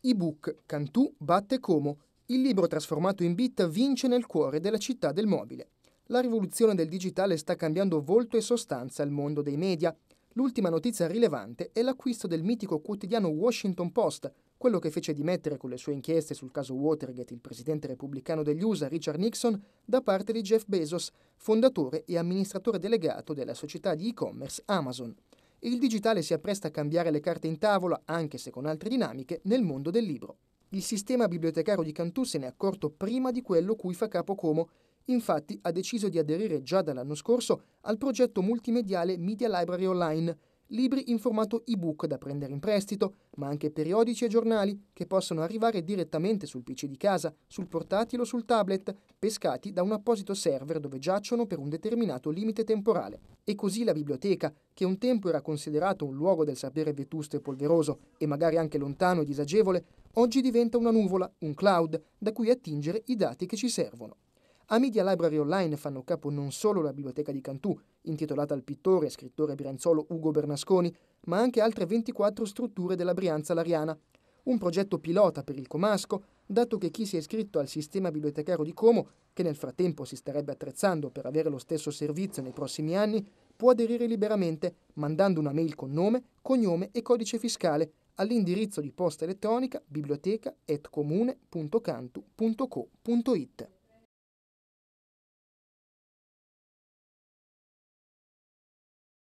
ebook Cantù batte Como. Il libro trasformato in bit vince nel cuore della città del mobile. La rivoluzione del digitale sta cambiando volto e sostanza al mondo dei media. L'ultima notizia rilevante è l'acquisto del mitico quotidiano Washington Post, quello che fece dimettere con le sue inchieste sul caso Watergate il presidente repubblicano degli USA Richard Nixon da parte di Jeff Bezos, fondatore e amministratore delegato della società di e-commerce Amazon il digitale si appresta a cambiare le carte in tavola, anche se con altre dinamiche, nel mondo del libro. Il sistema bibliotecario di Cantù se n'è accorto prima di quello cui fa capo Como, infatti ha deciso di aderire già dall'anno scorso al progetto multimediale Media Library Online, libri in formato ebook da prendere in prestito, ma anche periodici e giornali che possono arrivare direttamente sul PC di casa, sul portatile o sul tablet, pescati da un apposito server dove giacciono per un determinato limite temporale. E così la biblioteca, che un tempo era considerato un luogo del sapere vetusto e polveroso, e magari anche lontano e disagevole, oggi diventa una nuvola, un cloud, da cui attingere i dati che ci servono. A Media Library Online fanno capo non solo la biblioteca di Cantù, intitolata al pittore e scrittore brianzolo Ugo Bernasconi, ma anche altre 24 strutture della Brianza Lariana. Un progetto pilota per il Comasco, dato che chi si è iscritto al sistema bibliotecario di Como, che nel frattempo si starebbe attrezzando per avere lo stesso servizio nei prossimi anni, può aderire liberamente mandando una mail con nome, cognome e codice fiscale all'indirizzo di posta elettronica biblioteca.comune.cantu.co.it.